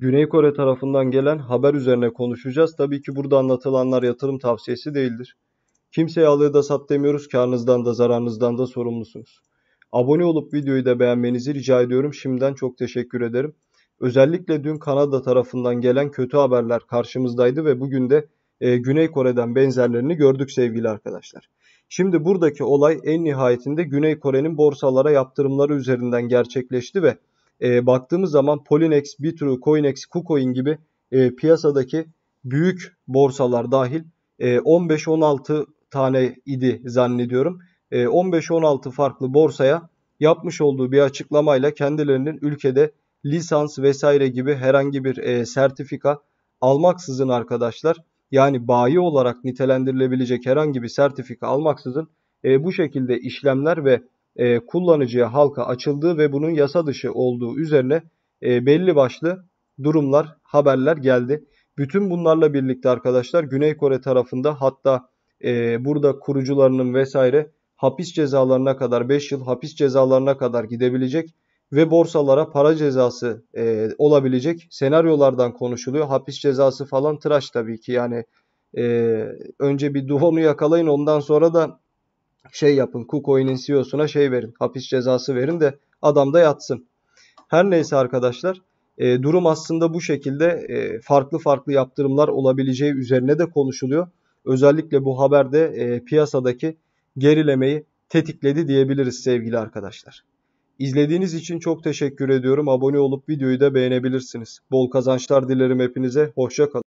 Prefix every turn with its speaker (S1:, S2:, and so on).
S1: Güney Kore tarafından gelen haber üzerine konuşacağız. Tabii ki burada anlatılanlar yatırım tavsiyesi değildir. Kimseye alığı da sat demiyoruz. Karnınızdan da zararınızdan da sorumlusunuz. Abone olup videoyu da beğenmenizi rica ediyorum. Şimdiden çok teşekkür ederim. Özellikle dün Kanada tarafından gelen kötü haberler karşımızdaydı ve bugün de e, Güney Kore'den benzerlerini gördük sevgili arkadaşlar. Şimdi buradaki olay en nihayetinde Güney Kore'nin borsalara yaptırımları üzerinden gerçekleşti ve e, baktığımız zaman Polinex, Bitru, Coinex, KuCoin gibi e, piyasadaki büyük borsalar dahil e, 15-16 tane idi zannediyorum. E, 15-16 farklı borsaya yapmış olduğu bir açıklamayla kendilerinin ülkede lisans vesaire gibi herhangi bir e, sertifika almaksızın arkadaşlar yani bayi olarak nitelendirilebilecek herhangi bir sertifika almaksızın e, bu şekilde işlemler ve e, kullanıcıya halka açıldığı ve bunun yasa dışı olduğu üzerine e, belli başlı durumlar, haberler geldi. Bütün bunlarla birlikte arkadaşlar Güney Kore tarafında hatta e, burada kurucularının vesaire hapis cezalarına kadar 5 yıl hapis cezalarına kadar gidebilecek ve borsalara para cezası e, olabilecek senaryolardan konuşuluyor. Hapis cezası falan tıraş tabii ki yani e, önce bir duhonu yakalayın ondan sonra da şey yapın. KuCoin'in CEO'suna şey verin. Hapis cezası verin de adam da yatsın. Her neyse arkadaşlar e, durum aslında bu şekilde e, farklı farklı yaptırımlar olabileceği üzerine de konuşuluyor. Özellikle bu haberde e, piyasadaki gerilemeyi tetikledi diyebiliriz sevgili arkadaşlar. İzlediğiniz için çok teşekkür ediyorum. Abone olup videoyu da beğenebilirsiniz. Bol kazançlar dilerim hepinize. Hoşça kalın.